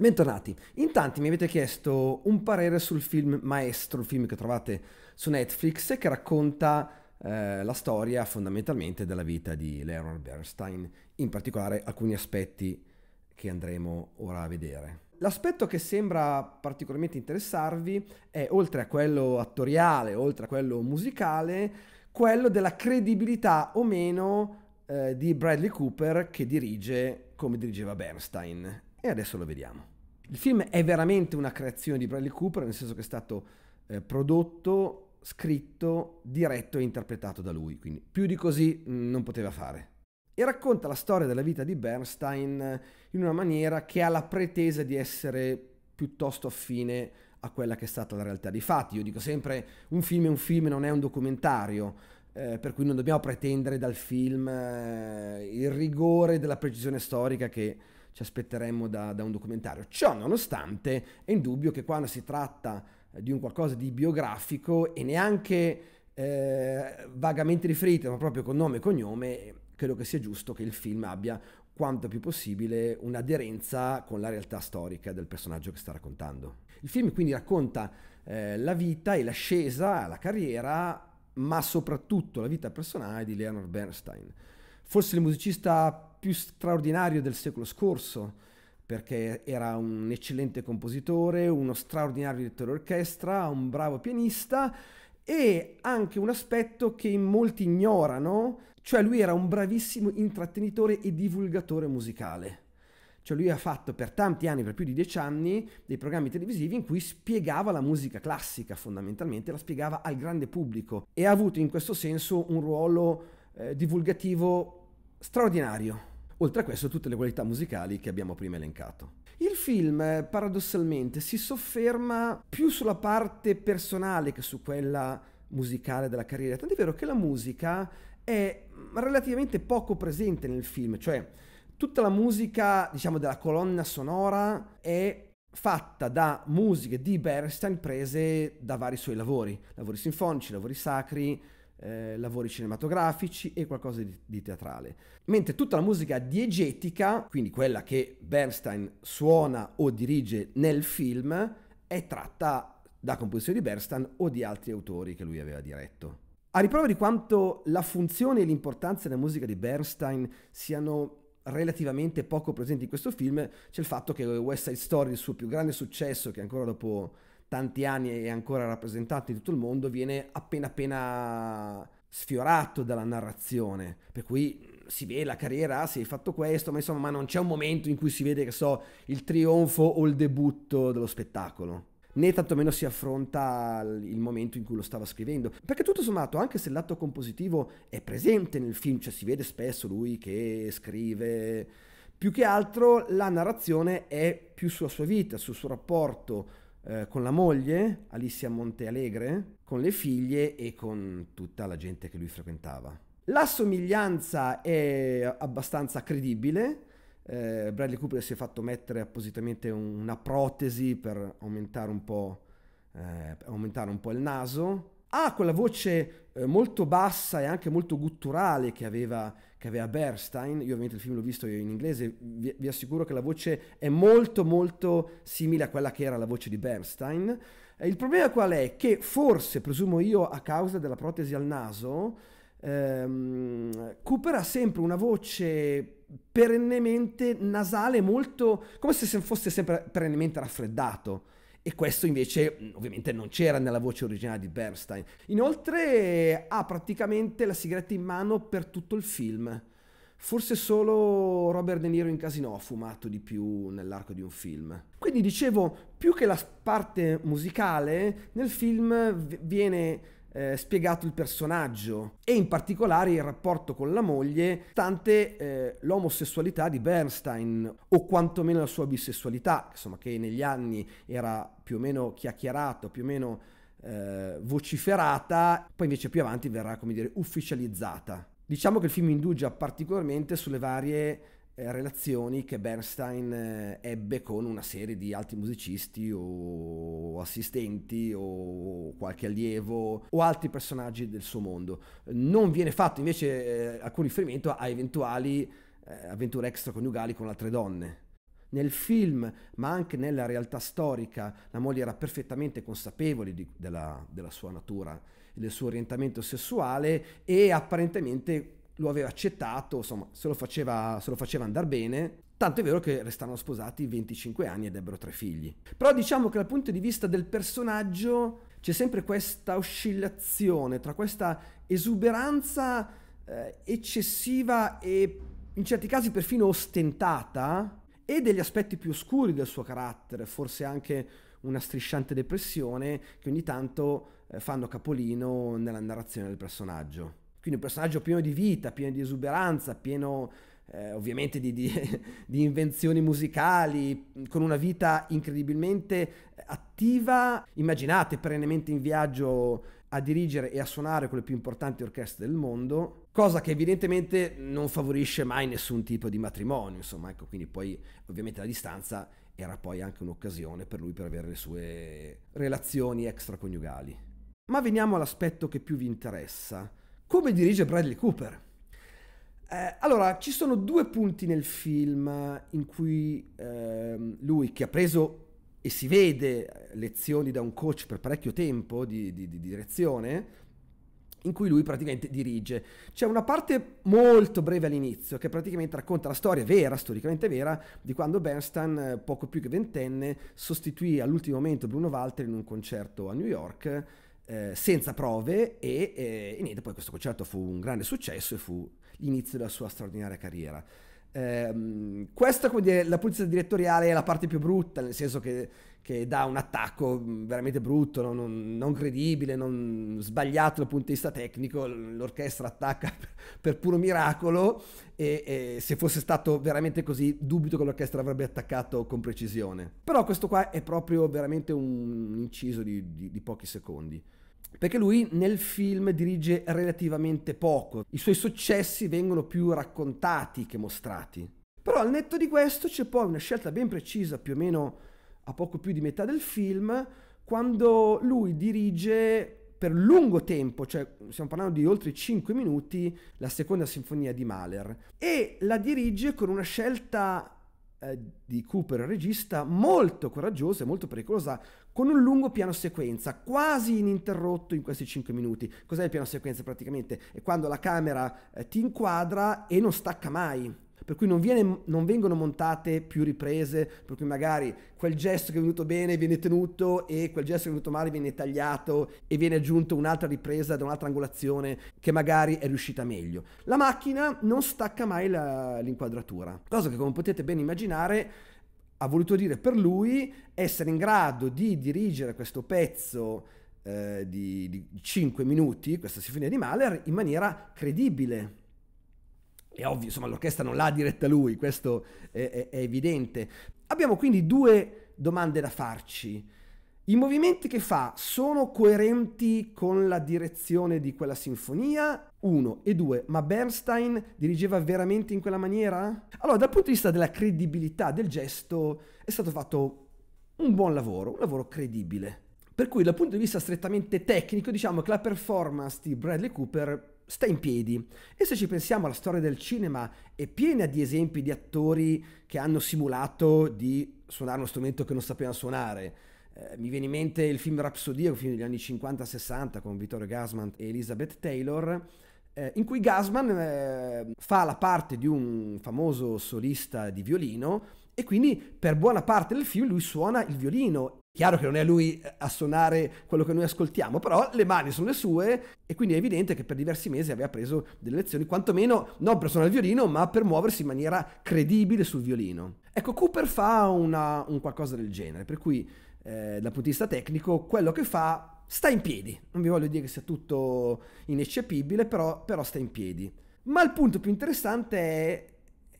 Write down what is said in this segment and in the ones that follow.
Bentornati, in tanti mi avete chiesto un parere sul film Maestro, il film che trovate su Netflix che racconta eh, la storia fondamentalmente della vita di Leonard Bernstein, in particolare alcuni aspetti che andremo ora a vedere. L'aspetto che sembra particolarmente interessarvi è, oltre a quello attoriale, oltre a quello musicale, quello della credibilità o meno eh, di Bradley Cooper che dirige come dirigeva Bernstein e adesso lo vediamo. Il film è veramente una creazione di Bradley Cooper, nel senso che è stato eh, prodotto, scritto, diretto e interpretato da lui, quindi più di così mh, mm, non poteva fare. E racconta la storia della vita di Bernstein eh, in una maniera che ha la pretesa di essere piuttosto affine a quella che è stata la realtà dei fatti. Io dico sempre un film è un film, non è un documentario, eh, per cui non dobbiamo pretendere dal film eh, il rigore della precisione storica che ci aspetteremmo da, da un documentario. Ciò nonostante è indubbio che quando si tratta eh, di un qualcosa di biografico e neanche eh, vagamente riferito, ma proprio con nome e cognome, credo che sia giusto che il film abbia quanto più possibile un'aderenza con la realtà storica del personaggio che sta raccontando. Il film quindi racconta eh, la vita e l'ascesa, la carriera, ma soprattutto la vita personale di Leonard Bernstein forse il musicista più straordinario del secolo scorso, perché era un eccellente compositore, uno straordinario direttore d'orchestra, un bravo pianista e anche un aspetto che molti ignorano, cioè lui era un bravissimo intrattenitore e divulgatore musicale. Cioè lui ha fatto per tanti anni, per più di dieci anni, dei programmi televisivi in cui spiegava la musica classica fondamentalmente, la spiegava al grande pubblico e ha avuto in questo senso un ruolo eh, divulgativo straordinario. Oltre a questo tutte le qualità musicali che abbiamo prima elencato. Il film eh, paradossalmente si sofferma più sulla parte personale che su quella musicale della carriera, tant'è vero che la musica è relativamente poco presente nel film, cioè tutta la musica, diciamo, della colonna sonora è fatta da musiche di Bernstein prese da vari suoi lavori, lavori sinfonici, lavori sacri, eh, lavori cinematografici e qualcosa di, di, teatrale. Mentre tutta la musica diegetica, quindi quella che Bernstein suona o dirige nel film, è tratta da composizioni di Bernstein o di altri autori che lui aveva diretto. A riprova di quanto la funzione e l'importanza della musica di Bernstein siano relativamente poco presenti in questo film, c'è il fatto che West Side Story, il suo più grande successo, che ancora dopo tanti anni e ancora rappresentato in tutto il mondo, viene appena appena sfiorato dalla narrazione. Per cui si vede la carriera, ah, si è fatto questo, ma insomma ma non c'è un momento in cui si vede, che so, il trionfo o il debutto dello spettacolo. Né tantomeno si affronta il momento in cui lo stava scrivendo. Perché tutto sommato, anche se l'atto compositivo è presente nel film, cioè si vede spesso lui che scrive, più che altro la narrazione è più sulla sua vita, sul suo rapporto eh, con la moglie, Alicia Montealegre, con le figlie e con tutta la gente che lui frequentava. La somiglianza è abbastanza credibile. Eh, Bradley Cooper si è fatto mettere appositamente una protesi per aumentare un po', eh, aumentare un po il naso ha ah, quella voce eh, molto bassa e anche molto gutturale che aveva, che aveva Bernstein. Io ovviamente il film l'ho visto in inglese, vi, vi, assicuro che la voce è molto molto simile a quella che era la voce di Bernstein. Eh, il problema qual è? Che forse, presumo io, a causa della protesi al naso, ehm, Cooper ha sempre una voce perennemente nasale, molto come se fosse sempre perennemente raffreddato e questo invece ovviamente non c'era nella voce originale di Bernstein. Inoltre ha praticamente la sigaretta in mano per tutto il film. Forse solo Robert De Niro in Casino ha fumato di più nell'arco di un film. Quindi dicevo, più che la parte musicale, nel film viene eh, spiegato il personaggio e in particolare il rapporto con la moglie, tante eh, l'omosessualità di Bernstein o quantomeno la sua bisessualità, insomma che negli anni era più o meno chiacchierato, più o meno eh, vociferata, poi invece più avanti verrà, come dire, ufficializzata. Diciamo che il film indugia particolarmente sulle varie eh, relazioni che Bernstein eh, ebbe con una serie di altri musicisti o assistenti o qualche allievo o altri personaggi del suo mondo. Non viene fatto invece eh, alcun riferimento a eventuali eh, avventure extraconiugali con altre donne. Nel film, ma anche nella realtà storica, la moglie era perfettamente consapevole di, della, della sua natura del suo orientamento sessuale e apparentemente lo aveva accettato, insomma, se lo faceva, se lo faceva andare bene. Tanto è vero che restarono sposati 25 anni ed ebbero tre figli. Però diciamo che dal punto di vista del personaggio c'è sempre questa oscillazione tra questa esuberanza eh, eccessiva e in certi casi perfino ostentata e degli aspetti più oscuri del suo carattere, forse anche una strisciante depressione che ogni tanto eh, fanno capolino nella narrazione del personaggio. Quindi un personaggio pieno di vita, pieno di esuberanza, pieno eh, ovviamente di, di, di, invenzioni musicali, con una vita incredibilmente attiva. Immaginate perennemente in viaggio a dirigere e a suonare con le più importanti orchestre del mondo, cosa che evidentemente non favorisce mai nessun tipo di matrimonio, insomma, ecco, quindi poi ovviamente la distanza era poi anche un'occasione per lui per avere le sue relazioni extraconiugali. Ma veniamo all'aspetto che più vi interessa, come dirige Bradley Cooper? Eh, allora, ci sono due punti nel film eh, in cui eh, lui, che ha preso e si vede eh, lezioni da un coach per parecchio tempo di, di, di direzione, in cui lui praticamente dirige. C'è una parte molto breve all'inizio che praticamente racconta la storia vera, storicamente vera, di quando Bernstein, eh, poco più che ventenne, sostituì all'ultimo momento Bruno Walter in un concerto a New York eh, senza prove e, eh, e, niente, poi questo concerto fu un grande successo e fu l'inizio della sua straordinaria carriera. Ehm, questa come dire, la pulizia direttoriale è la parte più brutta, nel senso che, che dà un attacco mm, veramente brutto, non, non, non, credibile, non sbagliato dal punto di vista tecnico, l'orchestra attacca per, per puro miracolo e, e, se fosse stato veramente così dubito che l'orchestra avrebbe attaccato con precisione. Però questo qua è proprio veramente un inciso di, di, di pochi secondi perché lui nel film dirige relativamente poco, i suoi successi vengono più raccontati che mostrati. Però al netto di questo c'è poi una scelta ben precisa, più o meno a poco più di metà del film, quando lui dirige per lungo tempo, cioè stiamo parlando di oltre 5 minuti, la seconda sinfonia di Mahler e la dirige con una scelta eh, di Cooper, il regista, molto coraggiosa e molto pericolosa, con un lungo piano sequenza, quasi ininterrotto in questi 5 minuti. Cos'è il piano sequenza praticamente? È quando la camera eh, ti inquadra e non stacca mai per cui non, viene, non vengono montate più riprese, per cui magari quel gesto che è venuto bene viene tenuto e quel gesto che è venuto male viene tagliato e viene aggiunto un'altra ripresa da un'altra angolazione che magari è riuscita meglio. La macchina non stacca mai la, l'inquadratura, cosa che come potete ben immaginare ha voluto dire per lui essere in grado di dirigere questo pezzo eh, di, di 5 minuti, questa sinfonia di Mahler, in maniera credibile è ovvio, insomma, l'orchestra non l'ha diretta lui, questo è, è, è evidente. Abbiamo quindi due domande da farci. I movimenti che fa sono coerenti con la direzione di quella sinfonia? Uno e due, ma Bernstein dirigeva veramente in quella maniera? Allora, dal punto di vista della credibilità del gesto, è stato fatto un buon lavoro, un lavoro credibile. Per cui dal punto di vista strettamente tecnico, diciamo che la performance di Bradley Cooper sta in piedi. E se ci pensiamo alla storia del cinema è piena di esempi di attori che hanno simulato di suonare uno strumento che non sapevano suonare. Eh, mi viene in mente il film Rapsodia, un film degli anni 50-60 con Vittorio Gassman e Elizabeth Taylor, eh, in cui Gassman eh, fa la parte di un famoso solista di violino e quindi per buona parte del film lui suona il violino Chiaro che non è lui a suonare quello che noi ascoltiamo, però le mani sono le sue e quindi è evidente che per diversi mesi aveva preso delle lezioni, quantomeno non per suonare il violino, ma per muoversi in maniera credibile sul violino. Ecco, Cooper fa una, un qualcosa del genere, per cui eh, dal punto di vista tecnico quello che fa sta in piedi. Non vi voglio dire che sia tutto ineccepibile, però, però sta in piedi. Ma il punto più interessante è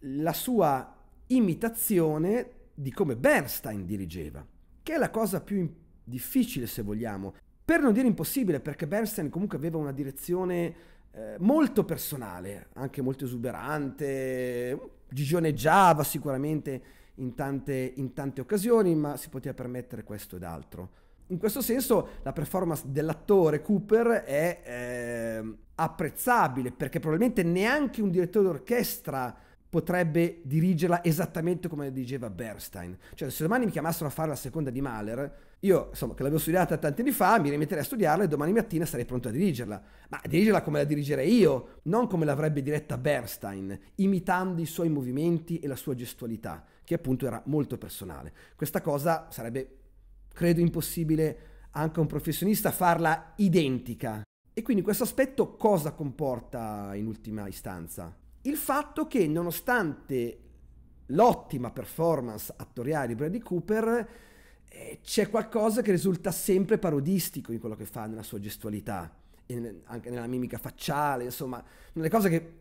la sua imitazione di come Bernstein dirigeva che è la cosa più difficile se vogliamo, per non dire impossibile, perché Bernstein comunque aveva una direzione eh, molto personale, anche molto esuberante, gigioneggiava sicuramente in tante, in tante occasioni, ma si poteva permettere questo ed altro. In questo senso la performance dell'attore Cooper è eh, apprezzabile perché probabilmente neanche un direttore d'orchestra potrebbe dirigerla esattamente come diceva Bernstein. Cioè, se domani mi chiamassero a fare la seconda di Mahler, io, insomma, che l'avevo studiata tanti anni fa, mi rimetterei a studiarla e domani mattina sarei pronto a dirigerla. Ma dirigerla come la dirigerei io, non come l'avrebbe diretta Bernstein, imitando i suoi movimenti e la sua gestualità, che appunto era molto personale. Questa cosa sarebbe, credo, impossibile anche a un professionista farla identica. E quindi questo aspetto cosa comporta in ultima istanza? il fatto che nonostante l'ottima performance attoriale di Brady Cooper, eh, c'è qualcosa che risulta sempre parodistico in quello che fa, nella sua gestualità, in, anche nella mimica facciale, insomma, nelle cose che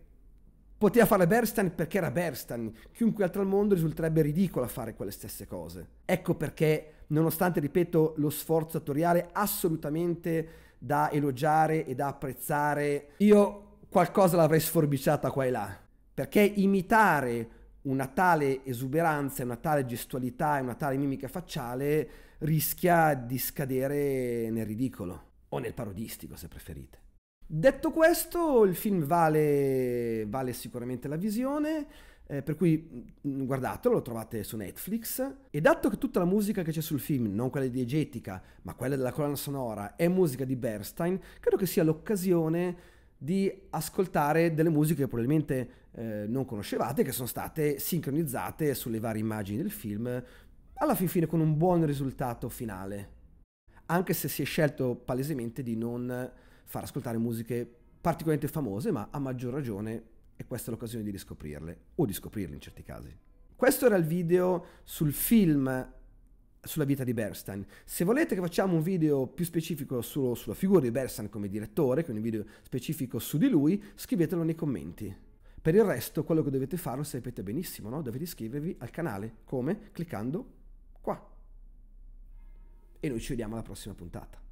poteva fare Bernstein perché era Bernstein, chiunque altro al mondo risulterebbe ridicolo a fare quelle stesse cose. Ecco perché, nonostante, ripeto, lo sforzo attoriale assolutamente da elogiare e da apprezzare, io qualcosa l'avrei sforbiciata qua e là, perché imitare una tale esuberanza, una tale gestualità e una tale mimica facciale rischia di scadere nel ridicolo o nel parodistico se preferite. Detto questo, il film vale, vale sicuramente la visione, eh, per cui mm, guardatelo, lo trovate su Netflix. E dato che tutta la musica che c'è sul film, non quella di Egetica, ma quella della colonna sonora, è musica di Bernstein, credo che sia l'occasione di ascoltare delle musiche che probabilmente eh, non conoscevate, che sono state sincronizzate sulle varie immagini del film, alla fin fine con un buon risultato finale, anche se si è scelto palesemente di non far ascoltare musiche particolarmente famose, ma a maggior ragione è questa l'occasione di riscoprirle, o di scoprirle in certi casi. Questo era il video sul film sulla vita di Bernstein. Se volete che facciamo un video più specifico su, sulla figura di Bernstein come direttore, quindi un video specifico su di lui, scrivetelo nei commenti. Per il resto, quello che dovete fare lo sapete benissimo, no? Dovete iscrivervi al canale. Come? Cliccando qua. E noi ci vediamo alla prossima puntata.